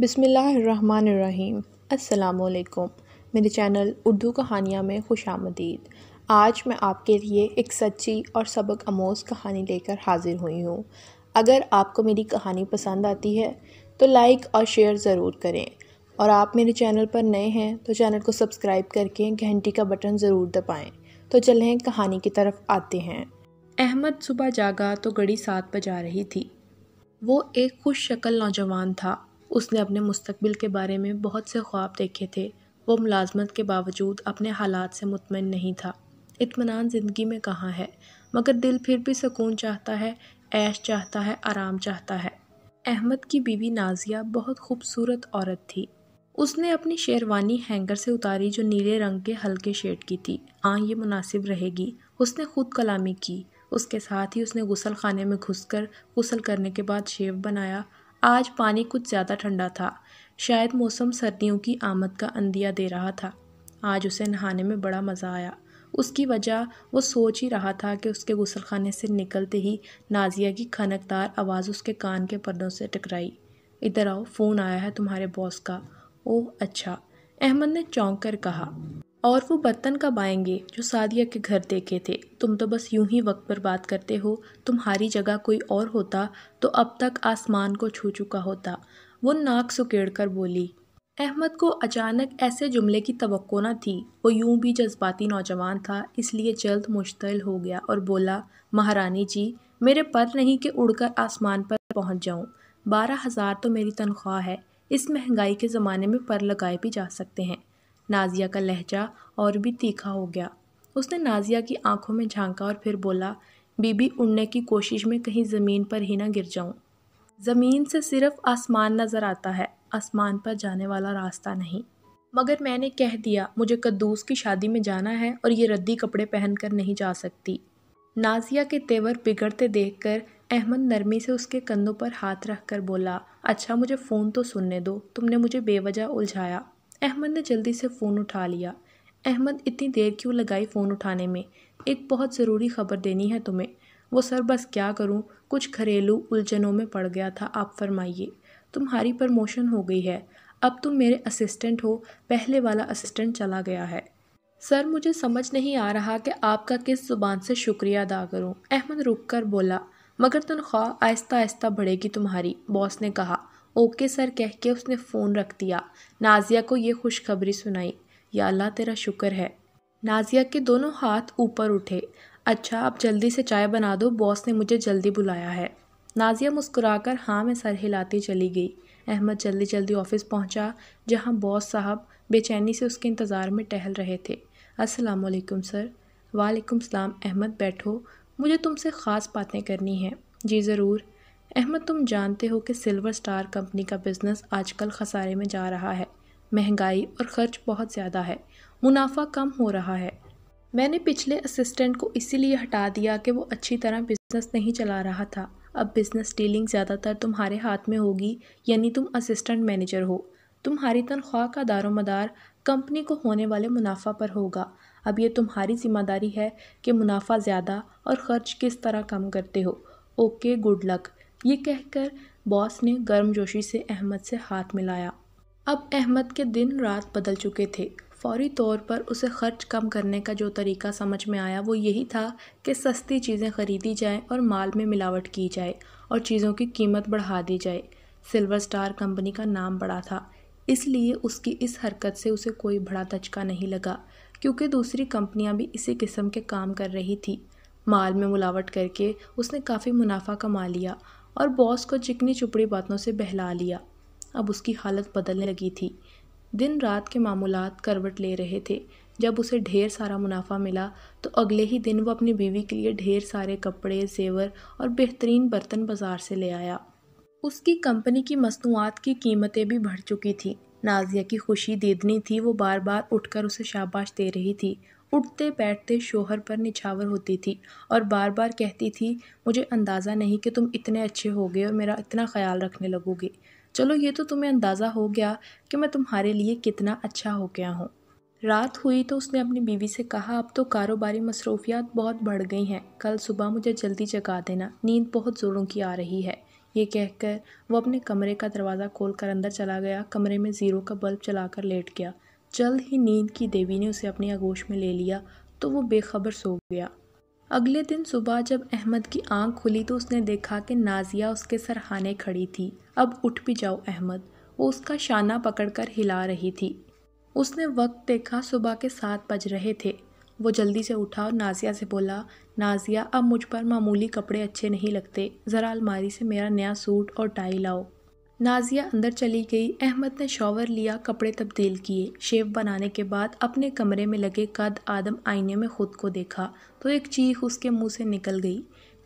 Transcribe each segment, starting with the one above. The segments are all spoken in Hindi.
बिसमीम् अल्लाम मेरे चैनल उर्दू कहानियाँ में खुश आमदीद आज मैं आपके लिए एक सच्ची और सबक आमोज कहानी लेकर हाजिर हुई हूँ अगर आपको मेरी कहानी पसंद आती है तो लाइक और शेयर ज़रूर करें और आप मेरे चैनल पर नए हैं तो चैनल को सब्सक्राइब करके घंटी का बटन ज़रूर दबाएँ तो चलें कहानी की तरफ आते हैं अहमद सुबह जागा तो घड़ी सात बजा रही थी वो एक खुश शक्ल नौजवान था उसने अपने मुस्तबिल के बारे में बहुत से ख्वाब देखे थे वो मुलाजमत के बावजूद अपने हालात से मुतमिन नहीं था इतमान ज़िंदगी में कहाँ है मगर दिल फिर भी सुकून चाहता है ऐश चाहता है आराम चाहता है अहमद की बीवी नाजिया बहुत खूबसूरत औरत थी उसने अपनी शेरवानी हैंगर से उतारी जो नीले रंग के हल्के शेड की थी हाँ ये मुनासिब रहेगी उसने खुद कलामी की उसके साथ ही उसने गुसल खाने में घुस कर गुसल करने के बाद शेव बनाया आज पानी कुछ ज़्यादा ठंडा था शायद मौसम सर्दियों की आमद का अंदिया दे रहा था आज उसे नहाने में बड़ा मज़ा आया उसकी वजह वो सोच ही रहा था कि उसके गुसलखाने से निकलते ही नाजिया की खनकदार आवाज़ उसके कान के पर्दों से टकराई इधर आओ फ़ोन आया है तुम्हारे बॉस का ओह अच्छा अहमद ने चौंक कर कहा और वो बर्तन कब आएंगे जो सादिया के घर देखे थे तुम तो बस यूं ही वक्त पर बात करते हो तुम्हारी जगह कोई और होता तो अब तक आसमान को छू चुका होता वो नाक सुकेड़ कर बोली अहमद को अचानक ऐसे जुमले की तो ना थी वो यूं भी जज्बाती नौजवान था इसलिए जल्द मुश्तल हो गया और बोला महारानी जी मेरे पर नहीं कि उड़कर आसमान पर पहुंच जाऊं बारह हज़ार तो मेरी तनख्वाह है इस महंगाई के ज़माने में पर लगाए भी जा सकते हैं नाजिया का लहजा और भी तीखा हो गया उसने नाजिया की आंखों में झांका और फिर बोला बीबी उड़ने की कोशिश में कहीं ज़मीन पर ही ना गिर जाऊं। ज़मीन से सिर्फ आसमान नज़र आता है आसमान पर जाने वाला रास्ता नहीं मगर मैंने कह दिया मुझे कद्दूस की शादी में जाना है और ये रद्दी कपड़े पहनकर नहीं जा सकती नाजिया के तेवर बिगड़ते देखकर अहमद नरमी से उसके कंधों पर हाथ रख कर बोला अच्छा मुझे फ़ोन तो सुनने दो तुमने मुझे बेवजह उलझाया अहमद ने जल्दी से फ़ोन उठा लिया अहमद इतनी देर क्यों लगाई फ़ोन उठाने में एक बहुत ज़रूरी खबर देनी है तुम्हें वो सर बस क्या करूं कुछ घरेलू उलझनों में पड़ गया था आप फरमाइए तुम्हारी प्रमोशन हो गई है अब तुम मेरे असिस्टेंट हो पहले वाला असिस्टेंट चला गया है सर मुझे समझ नहीं आ रहा कि आपका किस ज़ुबान से शुक्रिया अदा करूं अहमद रुक कर बोला मगर तनख्वाह आहिस्ता आहिस्ता बढ़ेगी तुम्हारी बॉस ने कहा ओके सर कह के उसने फ़ोन रख दिया नाजिया को ये खुशखबरी सुनाई या अल्लाह तेरा शुक्र है नाजिया के दोनों हाथ ऊपर उठे अच्छा आप जल्दी से चाय बना दो बॉस ने मुझे जल्दी बुलाया है नाजिया मुस्कुराकर हाँ मैं सर हिलाती चली गई अहमद जल्दी जल्दी ऑफिस पहुंचा जहां बॉस साहब बेचैनी से उसके इंतज़ार में टहल रहे थे अस्सलाम वालेकुम सर वालेकुम सलाम अहमद बैठो मुझे तुमसे ख़ास बातें करनी हैं जी ज़रूर अहमद तुम जानते हो कि सिल्वर स्टार कंपनी का बिज़नेस आजकल खसारे में जा रहा है महंगाई और ख़र्च बहुत ज़्यादा है मुनाफा कम हो रहा है मैंने पिछले असिस्टेंट को इसीलिए हटा दिया कि वो अच्छी तरह बिज़नेस नहीं चला रहा था अब बिज़नेस डीलिंग ज़्यादातर तुम्हारे हाथ में होगी यानी तुम असिस्टेंट मैनेजर हो तुम्हारी तनख्वाह का दारोमदार कंपनी को होने वाले मुनाफा पर होगा अब ये तुम्हारी जिम्मेदारी है कि मुनाफा ज़्यादा और ख़र्च किस तरह कम करते हो ओके गुड लक ये कहकर बॉस ने गर्मजोशी से अहमद से हाथ मिलाया अब अहमद के दिन रात बदल चुके थे फौरी तौर पर उसे खर्च कम करने का जो तरीका समझ में आया वो यही था कि सस्ती चीज़ें खरीदी जाएं और माल में मिलावट की जाए और चीज़ों की कीमत बढ़ा दी जाए सिल्वर स्टार कंपनी का नाम बड़ा था इसलिए उसकी इस हरकत से उसे कोई बड़ा धचका नहीं लगा क्योंकि दूसरी कंपनियां भी इसी किस्म के काम कर रही थी माल में मिलावट करके उसने काफ़ी मुनाफा कमा लिया और बॉस को चिकनी चुपड़ी बातों से बहला लिया अब उसकी हालत बदलने लगी थी दिन रात के मामूल करवट ले रहे थे जब उसे ढेर सारा मुनाफा मिला तो अगले ही दिन वो अपनी बीवी के लिए ढेर सारे कपड़े जेवर और बेहतरीन बर्तन बाज़ार से ले आया उसकी कंपनी की मसनूआत की कीमतें भी बढ़ चुकी थी नाजिया की खुशी देदनी थी वो बार बार उठकर उसे शाबाश दे रही थी उठते बैठते शोहर पर निछावर होती थी और बार बार कहती थी मुझे अंदाज़ा नहीं कि तुम इतने अच्छे हो गए और मेरा इतना ख्याल रखने लगोगे चलो ये तो तुम्हें अंदाज़ा हो गया कि मैं तुम्हारे लिए कितना अच्छा हो गया हूँ रात हुई तो उसने अपनी बीवी से कहा अब तो कारोबारी मसरूफियात बहुत बढ़ गई हैं कल सुबह मुझे जल्दी जगा देना नींद बहुत ज़ोरों की आ रही है ये कहकर वो अपने कमरे का दरवाज़ा खोल कर अंदर चला गया कमरे में ज़ीरो का बल्ब चलाकर लेट गया जल्द ही नींद की देवी ने उसे अपने आगोश में ले लिया तो वो बेखबर सो गया अगले दिन सुबह जब अहमद की आंख खुली तो उसने देखा कि नाजिया उसके सरहाने खड़ी थी अब उठ भी जाओ अहमद वो उसका शाना पकड़कर हिला रही थी उसने वक्त देखा सुबह के सात बज रहे थे वो जल्दी से उठा और नाजिया से बोला नाजिया अब मुझ पर मामूली कपड़े अच्छे नहीं लगते ज़रा अलमारी से मेरा नया सूट और टाई लाओ नाजिया अंदर चली गई अहमद ने शॉवर लिया कपड़े तब्दील किए शेव बनाने के बाद अपने कमरे में लगे कद आदम आईने में खुद को देखा तो एक चीख उसके मुंह से निकल गई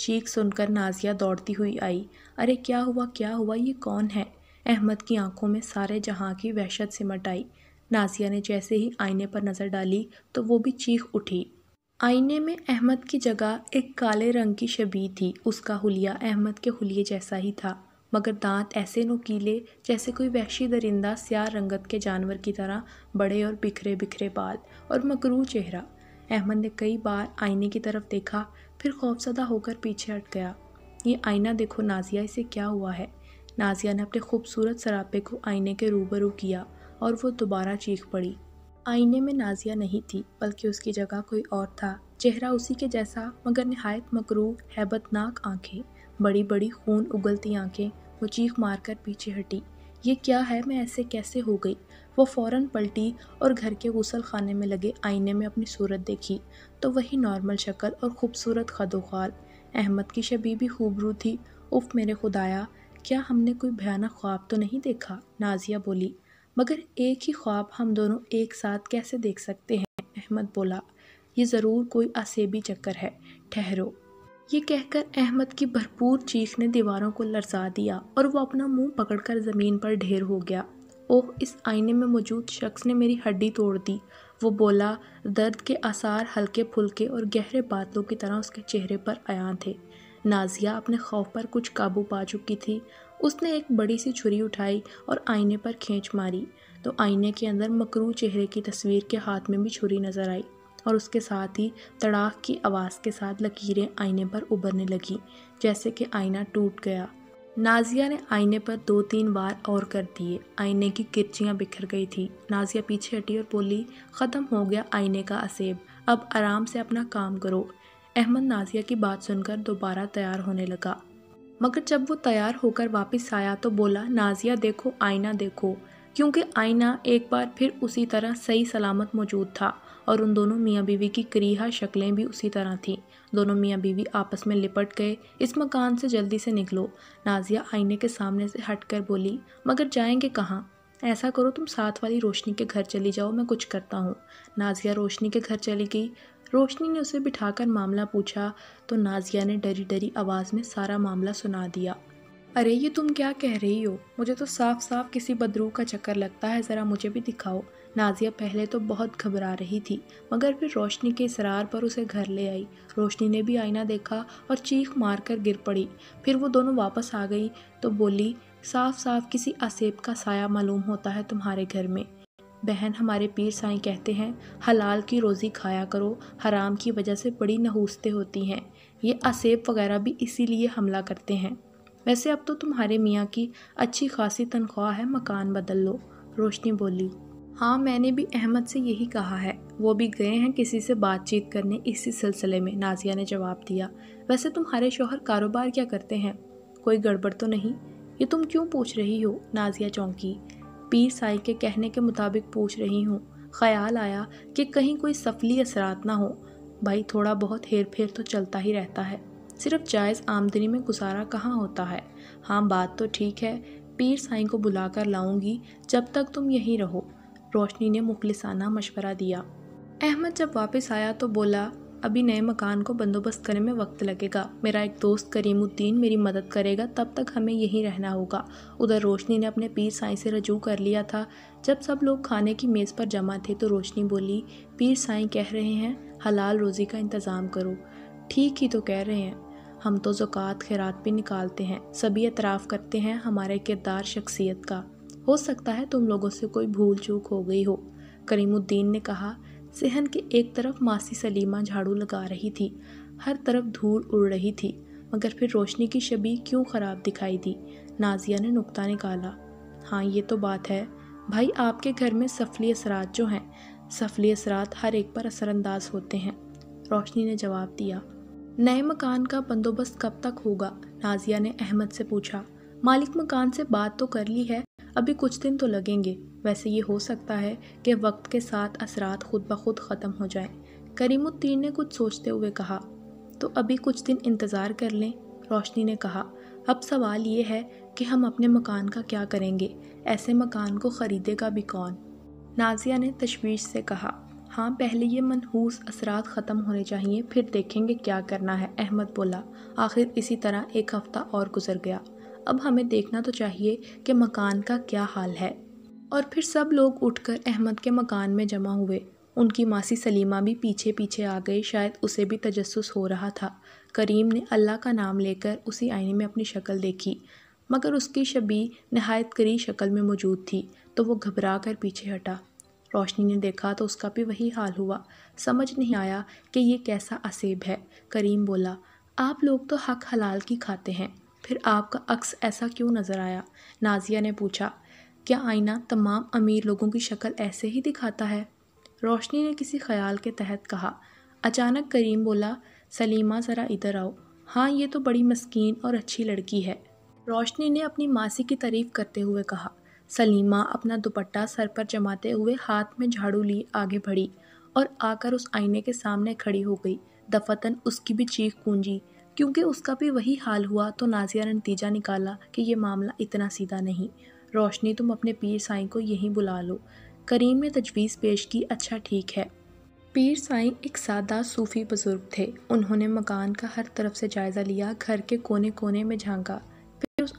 चीख सुनकर नाजिया दौड़ती हुई आई अरे क्या हुआ क्या हुआ ये कौन है अहमद की आंखों में सारे जहां की वहशत सिमट आई नाजिया ने जैसे ही आईने पर नज़र डाली तो वो भी चीख उठी आईने में अहमद की जगह एक काले रंग की शबी थी उसका हुलिया अहमद के हुलिये जैसा ही था मगर दांत ऐसे नुकीले जैसे कोई वैशी दरिंदा स्याह रंगत के जानवर की तरह बड़े और बिखरे बिखरे बाल और मकरू चेहरा अहमद ने कई बार आईने की तरफ देखा फिर खौफसदा होकर पीछे हट गया ये आईना देखो नाजिया इसे क्या हुआ है नाजिया ने अपने खूबसूरत सरापे को आईने के रूबरू किया और वो दोबारा चीख पड़ी आईने में नाजिया नहीं थी बल्कि उसकी जगह कोई और था चेहरा उसी के जैसा मगर नहायत मकरू हैबतनाक आंखें बड़ी बड़ी खून उगलती आंखें वो चीख मार कर पीछे हटी ये क्या है मैं ऐसे कैसे हो गई वो फ़ौरन पलटी और घर के गुसल खाने में लगे आईने में अपनी सूरत देखी तो वही नॉर्मल शक्ल और ख़ूबसूरत खदोखाल अहमद की शबी भी खूबरू थी उफ मेरे खुदाया क्या हमने कोई भयानक ख्वाब तो नहीं देखा नाजिया बोली मगर एक ही ख्वाब हम दोनों एक साथ कैसे देख सकते हैं अहमद बोला ये ज़रूर कोई आसेबी चक्कर है ठहरो ये कहकर अहमद की भरपूर चीख ने दीवारों को लरसा दिया और वो अपना मुंह पकड़कर ज़मीन पर ढेर हो गया ओह इस आईने में मौजूद शख्स ने मेरी हड्डी तोड़ दी वो बोला दर्द के आसार हल्के फुलके और गहरे बादलों की तरह उसके चेहरे पर आया थे नाजिया अपने खौफ पर कुछ काबू पा चुकी थी उसने एक बड़ी सी छुरी उठाई और आईने पर खींच मारी तो आईने के अंदर मकरू चेहरे की तस्वीर के हाथ में भी छुरी नज़र आई और उसके साथ ही तड़ाक की आवाज़ के साथ लकीरें आईने पर उभरने लगीं जैसे कि आईना टूट गया नाजिया ने आईने पर दो तीन बार और कर दिए आईने की किरचियाँ बिखर गई थी नाजिया पीछे हटी और बोली ख़त्म हो गया आईने का असेब अब आराम से अपना काम करो अहमद नाजिया की बात सुनकर दोबारा तैयार होने लगा मगर जब वो तैयार होकर वापस आया तो बोला नाजिया देखो आईना देखो क्योंकि आईना एक बार फिर उसी तरह सही सलामत मौजूद था और उन दोनों मियाँ बीवी की क्रीहा शक्लें भी उसी तरह थीं दोनों मियाँ बीवी आपस में लिपट गए इस मकान से जल्दी से निकलो नाजिया आईने के सामने से हट कर बोली मगर जाएंगे कहाँ ऐसा करो तुम साथ वाली रोशनी के घर चली जाओ मैं कुछ करता हूँ नाजिया रोशनी के घर चली गई रोशनी ने उसे बिठाकर मामला पूछा तो नाजिया ने डरी डरी आवाज़ में सारा मामला सुना दिया अरे ये तुम क्या कह रही हो मुझे तो साफ साफ किसी बदरू का चक्कर लगता है ज़रा मुझे भी दिखाओ नाजिया पहले तो बहुत घबरा रही थी मगर फिर रोशनी के इसरार पर उसे घर ले आई रोशनी ने भी आईना देखा और चीख मार कर गिर पड़ी फिर वो दोनों वापस आ गई तो बोली साफ साफ किसी असेब का साया मालूम होता है तुम्हारे घर में बहन हमारे पीर साईं कहते हैं हलाल की रोज़ी खाया करो हराम की वजह से बड़ी नहूसते होती हैं ये असेब वगैरह भी इसीलिए हमला करते हैं वैसे अब तो तुम्हारे मियाँ की अच्छी खासी तनख्वाह है मकान बदल लो रोशनी बोली हाँ मैंने भी अहमद से यही कहा है वो भी गए हैं किसी से बातचीत करने इसी सिलसिले में नाजिया ने जवाब दिया वैसे तुम्हारे शोहर कारोबार क्या करते हैं कोई गड़बड़ तो नहीं ये तुम क्यों पूछ रही हो नाजिया चौंकी पीर साई के कहने के मुताबिक पूछ रही हूँ ख्याल आया कि कहीं कोई सफली असरात ना हो भाई थोड़ा बहुत हेर फेर तो चलता ही रहता है सिर्फ जायज़ आमदनी में गुजारा कहाँ होता है हाँ बात तो ठीक है पीर साईं को बुलाकर लाऊंगी जब तक तुम यहीं रहो रोशनी ने मुखलिसाना मशवरा दिया अहमद जब वापस आया तो बोला अभी नए मकान को बंदोबस्त करने में वक्त लगेगा मेरा एक दोस्त करीमुद्दीन मेरी मदद करेगा तब तक हमें यहीं रहना होगा उधर रोशनी ने अपने पीर साईं से रजू कर लिया था जब सब लोग खाने की मेज़ पर जमा थे तो रोशनी बोली पीर साईं कह रहे हैं हलाल रोज़ी का इंतज़ाम करो ठीक ही तो कह रहे हैं हम तो ज़क़़त खैरात भी निकालते हैं सभी एतराफ़ करते हैं हमारे किरदार शख्सियत का हो सकता है तुम लोगों से कोई भूल चूक हो गई हो करीमुद्दीन ने कहा सहन के एक तरफ मासी सलीमा झाड़ू लगा रही थी हर तरफ धूल उड़ रही थी मगर फिर रोशनी की छबी क्यों ख़राब दिखाई दी नाजिया ने नुकता निकाला हाँ ये तो बात है भाई आपके घर में सफली असरात जो हैं सफली असरात हर एक पर असरानंदाज होते हैं रोशनी ने जवाब दिया नए मकान का बंदोबस्त कब तक होगा नाजिया ने अहमद से पूछा मालिक मकान से बात तो कर ली है अभी कुछ दिन तो लगेंगे वैसे ये हो सकता है कि वक्त के साथ असरात खुद ब खुद ख़त्म हो जाए करीमुद्दीन ने कुछ सोचते हुए कहा तो अभी कुछ दिन इंतज़ार कर लें रोशनी ने कहा अब सवाल ये है कि हम अपने मकान का क्या करेंगे ऐसे मकान को ख़रीदेगा भी कौन नाजिया ने तशवीश से कहा हाँ पहले ये मनहूस असरात ख़त्म होने चाहिए फिर देखेंगे क्या करना है अहमद बोला आखिर इसी तरह एक हफ़्ता और गुजर गया अब हमें देखना तो चाहिए कि मकान का क्या हाल है और फिर सब लोग उठकर अहमद के मकान में जमा हुए उनकी मासी सलीमा भी पीछे पीछे आ गई शायद उसे भी तजस हो रहा था करीम ने अल्लाह का नाम लेकर उसी आईने में अपनी शक्ल देखी मगर उसकी शबी नहायत करी शक्ल में मौजूद थी तो वो घबरा कर पीछे हटा रोशनी ने देखा तो उसका भी वही हाल हुआ समझ नहीं आया कि ये कैसा असेब है करीम बोला आप लोग तो हक हलाल की खाते हैं फिर आपका अक्स ऐसा क्यों नज़र आया नाजिया ने पूछा क्या आईना तमाम अमीर लोगों की शक्ल ऐसे ही दिखाता है रोशनी ने किसी ख्याल के तहत कहा अचानक करीम बोला सलीमा ज़रा इधर आओ हाँ ये तो बड़ी मस्किन और अच्छी लड़की है रोशनी ने अपनी मासी की तारीफ़ करते हुए कहा सलीमा अपना दुपट्टा सर पर जमाते हुए हाथ में झाड़ू ली आगे बढ़ी और आकर उस आईने के सामने खड़ी हो गई दफतन उसकी भी चीख कूंजी क्योंकि उसका भी वही हाल हुआ तो नाजिया ने नतीजा निकाला कि ये मामला इतना सीधा नहीं रोशनी तुम अपने पीर साई को यहीं बुला लो करीम ने तजवीज़ पेश की अच्छा ठीक है पीर साई एक सादा सूफ़ी बुज़ुर्ग थे उन्होंने मकान का हर तरफ से जायज़ा लिया घर के कोने कोने में झांका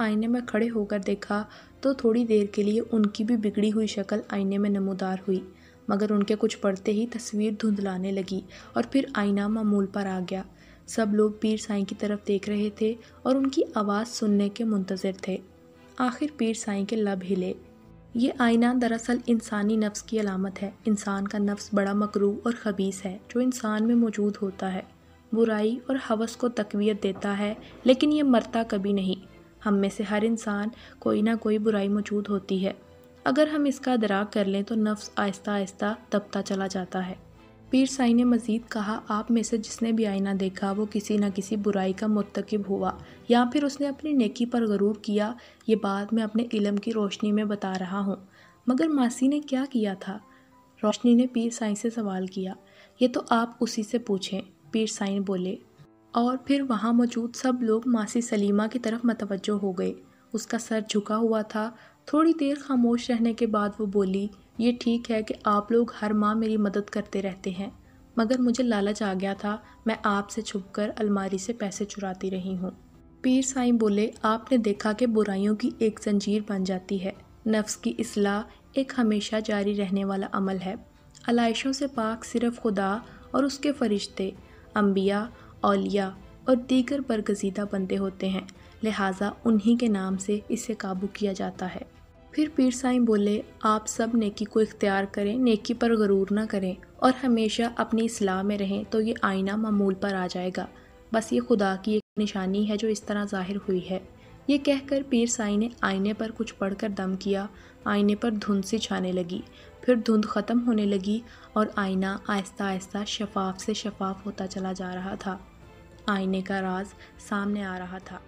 आईने में खड़े होकर देखा तो थोड़ी देर के लिए उनकी भी बिगड़ी हुई शक्ल आईने में नमोदार हुई मगर उनके कुछ पढ़ते ही तस्वीर धुंधलाने लगी और फिर आईना मामूल पर आ गया सब लोग पीर साईं की तरफ देख रहे थे और उनकी आवाज़ सुनने के मुंतज़र थे आखिर पीर साईं के लब हिले ये आईना दरअसल इंसानी नफ्स की अलामत है इंसान का नफ्स बड़ा मकरू और खबीस है जो इंसान में मौजूद होता है बुराई और हवस को तकवीत देता है लेकिन ये मरता कभी नहीं हम में से हर इंसान कोई ना कोई बुराई मौजूद होती है अगर हम इसका दराक कर लें तो नफ्स आहिस्ता आहिस्ता दबता चला जाता है पीर साई ने मज़ीद कहा आप में से जिसने भी आईना देखा वो किसी न किसी बुराई का मुतकब हुआ या फिर उसने अपनी नेकी पर गरूर किया ये बात मैं अपने इलम की रोशनी में बता रहा हूँ मगर मासी ने क्या किया था रोशनी ने पीर साई से सवाल किया ये तो आप उसी से पूछें पीर साई बोले और फिर वहाँ मौजूद सब लोग मासी सलीमा की तरफ मतवजो हो गए उसका सर झुका हुआ था थोड़ी देर खामोश रहने के बाद वो बोली ये ठीक है कि आप लोग हर माह मेरी मदद करते रहते हैं मगर मुझे लालच आ गया था मैं आपसे छुपकर अलमारी से पैसे चुराती रही हूँ पीर साईं बोले आपने देखा कि बुराइयों की एक जंजीर बन जाती है नफ्स की असलाह एक हमेशा जारी रहने वाला अमल है आलाइशों से पाक सिर्फ खुदा और उसके फरिश्ते अम्बिया औलिया और दीगर बरगजीदा बंदे होते हैं लिहाजा उन्हीं के नाम से इसे काबू किया जाता है फिर पीर साईं बोले आप सब नेकी को इख्तियार करें नेकी पर गरूर ना करें और हमेशा अपनी असलाह में रहें तो ये आईना मामूल पर आ जाएगा बस ये खुदा की एक निशानी है जो इस तरह ज़ाहिर हुई है ये कहकर पीर साई ने आईने पर कुछ पढ़कर दम किया आईने पर धुंध सी छाने लगी फिर धुंध ख़त्म होने लगी और आईना आहिस्ता आहिस्ता शफाफ से शफाफ होता चला जा रहा था आईने का राज सामने आ रहा था